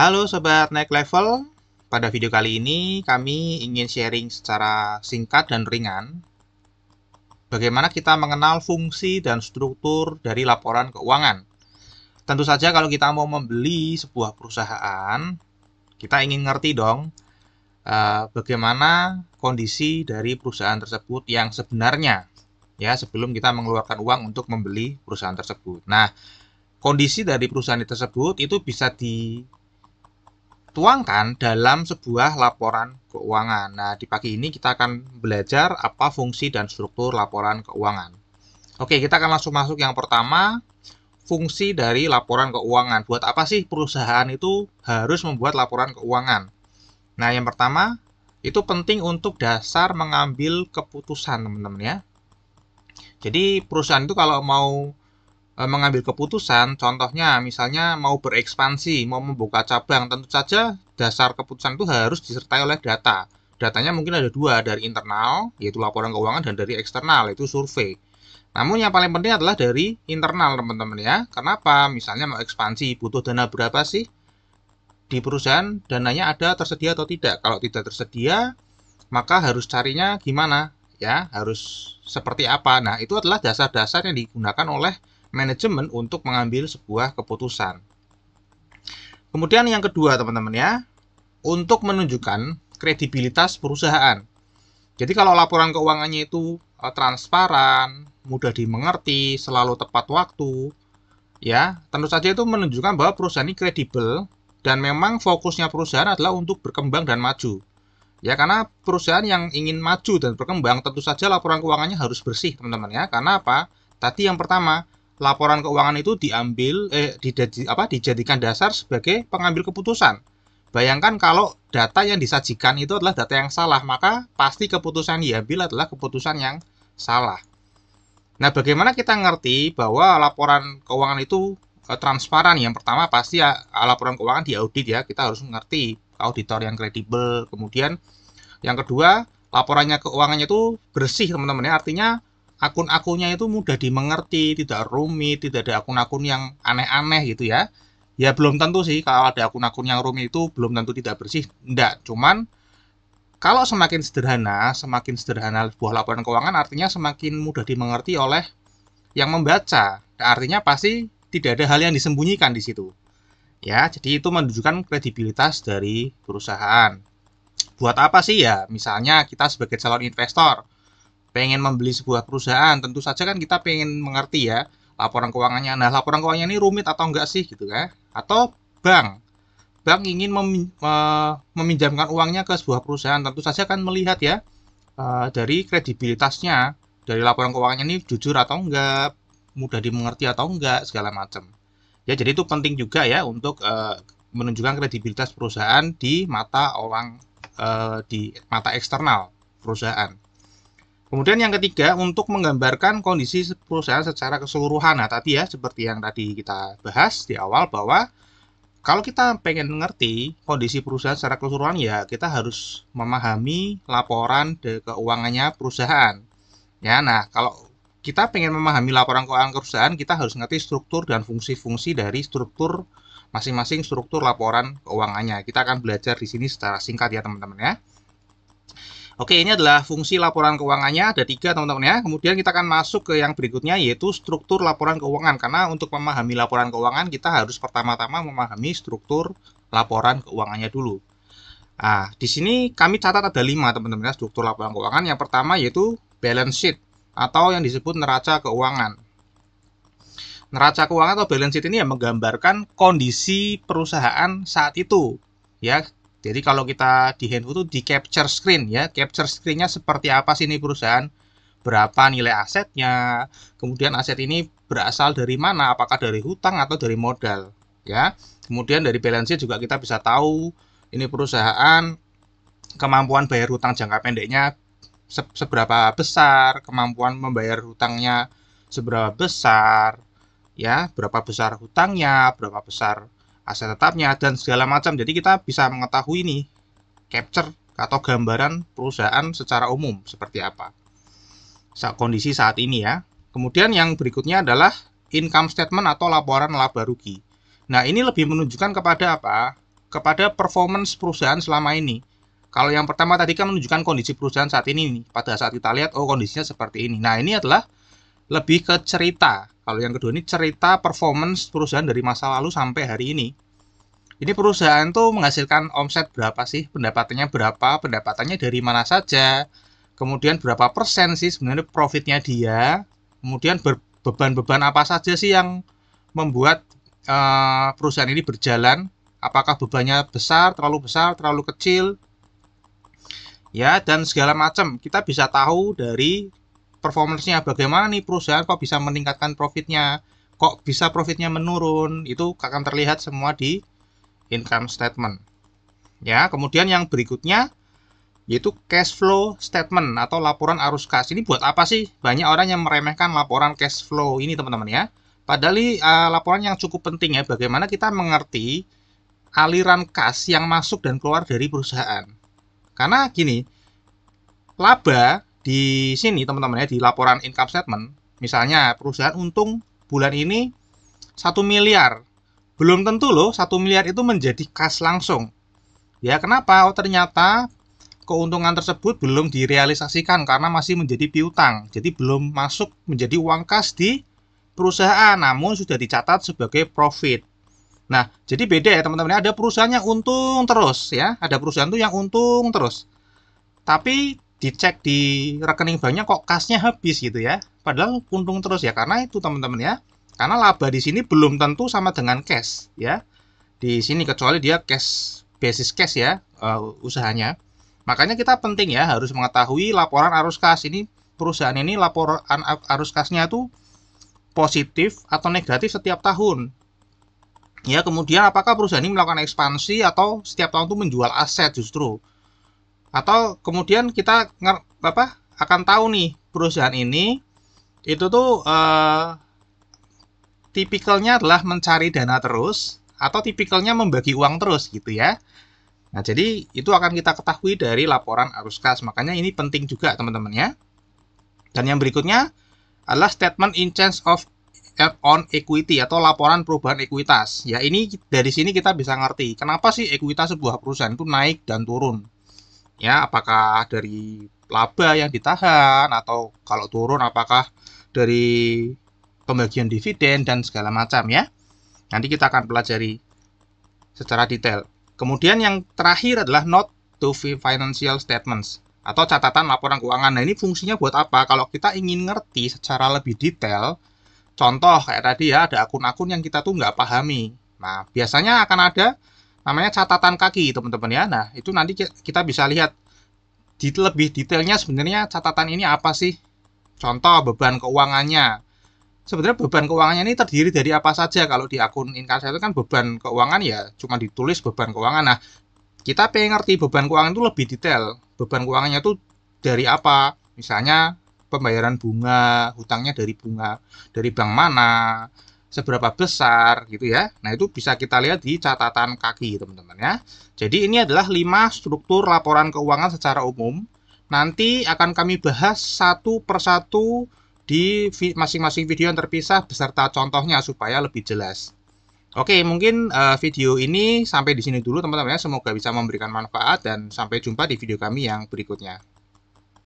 Halo Sobat Naik Level, pada video kali ini kami ingin sharing secara singkat dan ringan bagaimana kita mengenal fungsi dan struktur dari laporan keuangan. Tentu saja kalau kita mau membeli sebuah perusahaan, kita ingin ngerti dong eh, bagaimana kondisi dari perusahaan tersebut yang sebenarnya ya sebelum kita mengeluarkan uang untuk membeli perusahaan tersebut. Nah, kondisi dari perusahaan tersebut itu bisa di tuangkan dalam sebuah laporan keuangan. Nah, di pagi ini kita akan belajar apa fungsi dan struktur laporan keuangan. Oke, kita akan langsung masuk yang pertama, fungsi dari laporan keuangan. Buat apa sih perusahaan itu harus membuat laporan keuangan? Nah, yang pertama, itu penting untuk dasar mengambil keputusan, teman-teman ya. Jadi, perusahaan itu kalau mau Eh, mengambil keputusan, contohnya misalnya mau berekspansi, mau membuka cabang, tentu saja dasar keputusan itu harus disertai oleh data. Datanya mungkin ada dua, dari internal, yaitu laporan keuangan, dan dari eksternal, yaitu survei. Namun yang paling penting adalah dari internal teman-teman ya. Kenapa? Misalnya mau ekspansi butuh dana berapa sih? Di perusahaan dananya ada tersedia atau tidak? Kalau tidak tersedia, maka harus carinya gimana? Ya, harus seperti apa? Nah, itu adalah dasar-dasar yang digunakan oleh manajemen untuk mengambil sebuah keputusan. Kemudian yang kedua teman-teman ya, untuk menunjukkan kredibilitas perusahaan. Jadi kalau laporan keuangannya itu e, transparan, mudah dimengerti, selalu tepat waktu, ya tentu saja itu menunjukkan bahwa perusahaan ini kredibel dan memang fokusnya perusahaan adalah untuk berkembang dan maju. Ya karena perusahaan yang ingin maju dan berkembang tentu saja laporan keuangannya harus bersih teman-teman ya. Karena apa? Tadi yang pertama laporan keuangan itu diambil eh didadi, apa dijadikan dasar sebagai pengambil keputusan. Bayangkan kalau data yang disajikan itu adalah data yang salah, maka pasti keputusan yang diambil adalah keputusan yang salah. Nah, bagaimana kita ngerti bahwa laporan keuangan itu eh, transparan? Yang pertama pasti ya laporan keuangan diaudit ya, kita harus ngerti auditor yang kredibel. Kemudian yang kedua, laporannya keuangannya itu bersih teman-teman ya, artinya akun-akunnya itu mudah dimengerti, tidak rumit, tidak ada akun-akun yang aneh-aneh gitu ya. Ya belum tentu sih kalau ada akun-akun yang rumit itu belum tentu tidak bersih. Enggak, cuman kalau semakin sederhana, semakin sederhana sebuah laporan keuangan artinya semakin mudah dimengerti oleh yang membaca. Nah, artinya pasti tidak ada hal yang disembunyikan di situ. Ya, jadi itu menunjukkan kredibilitas dari perusahaan. Buat apa sih ya? Misalnya kita sebagai calon investor, pengen membeli sebuah perusahaan, tentu saja kan kita pengen mengerti ya laporan keuangannya. Nah, laporan keuangannya ini rumit atau enggak sih gitu kan? Atau bank bank ingin mem, meminjamkan uangnya ke sebuah perusahaan, tentu saja kan melihat ya eh, dari kredibilitasnya, dari laporan keuangannya ini jujur atau enggak, mudah dimengerti atau enggak, segala macam. Ya, jadi itu penting juga ya untuk eh, menunjukkan kredibilitas perusahaan di mata orang eh, di mata eksternal perusahaan. Kemudian yang ketiga untuk menggambarkan kondisi perusahaan secara keseluruhan. Nah, tadi ya seperti yang tadi kita bahas di awal bahwa kalau kita pengen ngerti kondisi perusahaan secara keseluruhan ya kita harus memahami laporan keuangannya perusahaan. Ya, nah kalau kita pengen memahami laporan keuangan perusahaan, kita harus ngerti struktur dan fungsi-fungsi dari struktur masing-masing struktur laporan keuangannya. Kita akan belajar di sini secara singkat ya teman-teman ya. Oke, ini adalah fungsi laporan keuangannya, ada tiga teman-teman ya. Kemudian kita akan masuk ke yang berikutnya yaitu struktur laporan keuangan. Karena untuk memahami laporan keuangan kita harus pertama-tama memahami struktur laporan keuangannya dulu. Nah, di sini kami catat ada lima teman-teman ya struktur laporan keuangan. Yang pertama yaitu balance sheet atau yang disebut neraca keuangan. Neraca keuangan atau balance sheet ini ya menggambarkan kondisi perusahaan saat itu. Ya, jadi kalau kita di handphone itu di capture screen ya, capture screennya seperti apa sih ini perusahaan, berapa nilai asetnya, kemudian aset ini berasal dari mana, apakah dari hutang atau dari modal ya. Kemudian dari balance juga kita bisa tahu ini perusahaan kemampuan bayar hutang jangka pendeknya seberapa besar, kemampuan membayar hutangnya seberapa besar, ya berapa besar hutangnya, berapa besar aset tetapnya dan segala macam. Jadi kita bisa mengetahui ini capture atau gambaran perusahaan secara umum seperti apa. saat Kondisi saat ini ya. Kemudian yang berikutnya adalah income statement atau laporan laba rugi. Nah, ini lebih menunjukkan kepada apa? Kepada performance perusahaan selama ini. Kalau yang pertama tadi kan menunjukkan kondisi perusahaan saat ini nih. Pada saat kita lihat oh kondisinya seperti ini. Nah, ini adalah lebih ke cerita kalau yang kedua ini cerita performance perusahaan dari masa lalu sampai hari ini. Ini perusahaan tuh menghasilkan omset berapa sih? Pendapatannya berapa? Pendapatannya dari mana saja? Kemudian berapa persen sih sebenarnya profitnya dia? Kemudian beban-beban apa saja sih yang membuat uh, perusahaan ini berjalan? Apakah bebannya besar, terlalu besar, terlalu kecil? Ya, dan segala macam. Kita bisa tahu dari performance-nya bagaimana nih perusahaan kok bisa meningkatkan profitnya kok bisa profitnya menurun itu akan terlihat semua di income statement ya kemudian yang berikutnya yaitu cash flow statement atau laporan arus kas ini buat apa sih banyak orang yang meremehkan laporan cash flow ini teman-teman ya padahal uh, laporan yang cukup penting ya bagaimana kita mengerti aliran kas yang masuk dan keluar dari perusahaan karena gini laba di sini teman-teman ya di laporan income statement misalnya perusahaan untung bulan ini satu miliar belum tentu loh satu miliar itu menjadi kas langsung ya kenapa oh ternyata keuntungan tersebut belum direalisasikan karena masih menjadi piutang jadi belum masuk menjadi uang kas di perusahaan namun sudah dicatat sebagai profit nah jadi beda ya teman-teman ya. ada perusahaan yang untung terus ya ada perusahaan tuh yang untung terus tapi dicek di rekening banknya kok kasnya habis gitu ya. Padahal untung terus ya karena itu teman-teman ya. Karena laba di sini belum tentu sama dengan cash ya. Di sini kecuali dia cash basis cash ya uh, usahanya. Makanya kita penting ya harus mengetahui laporan arus kas ini perusahaan ini laporan arus kasnya itu positif atau negatif setiap tahun. Ya, kemudian apakah perusahaan ini melakukan ekspansi atau setiap tahun itu menjual aset justru atau kemudian kita apa akan tahu nih perusahaan ini itu tuh uh, tipikalnya adalah mencari dana terus atau tipikalnya membagi uang terus gitu ya. Nah, jadi itu akan kita ketahui dari laporan arus kas. Makanya ini penting juga, teman-teman ya. Dan yang berikutnya adalah statement in change of on equity atau laporan perubahan ekuitas. Ya, ini dari sini kita bisa ngerti kenapa sih ekuitas sebuah perusahaan itu naik dan turun. Ya, apakah dari laba yang ditahan atau kalau turun apakah dari pembagian dividen dan segala macam ya. Nanti kita akan pelajari secara detail. Kemudian yang terakhir adalah not to financial statements atau catatan laporan keuangan. Nah, ini fungsinya buat apa? Kalau kita ingin ngerti secara lebih detail, contoh kayak tadi ya ada akun-akun yang kita tuh nggak pahami. Nah, biasanya akan ada namanya catatan kaki teman-teman ya nah itu nanti kita bisa lihat di lebih detailnya sebenarnya catatan ini apa sih contoh beban keuangannya sebenarnya beban keuangannya ini terdiri dari apa saja kalau di akun inkasa itu kan beban keuangan ya cuma ditulis beban keuangan nah kita pengen ngerti beban keuangan itu lebih detail beban keuangannya itu dari apa misalnya pembayaran bunga hutangnya dari bunga dari bank mana seberapa besar gitu ya. Nah, itu bisa kita lihat di catatan kaki, teman-teman ya. Jadi ini adalah lima struktur laporan keuangan secara umum. Nanti akan kami bahas satu persatu di masing-masing video yang terpisah beserta contohnya supaya lebih jelas. Oke, mungkin eh, video ini sampai di sini dulu teman-teman ya. Semoga bisa memberikan manfaat dan sampai jumpa di video kami yang berikutnya.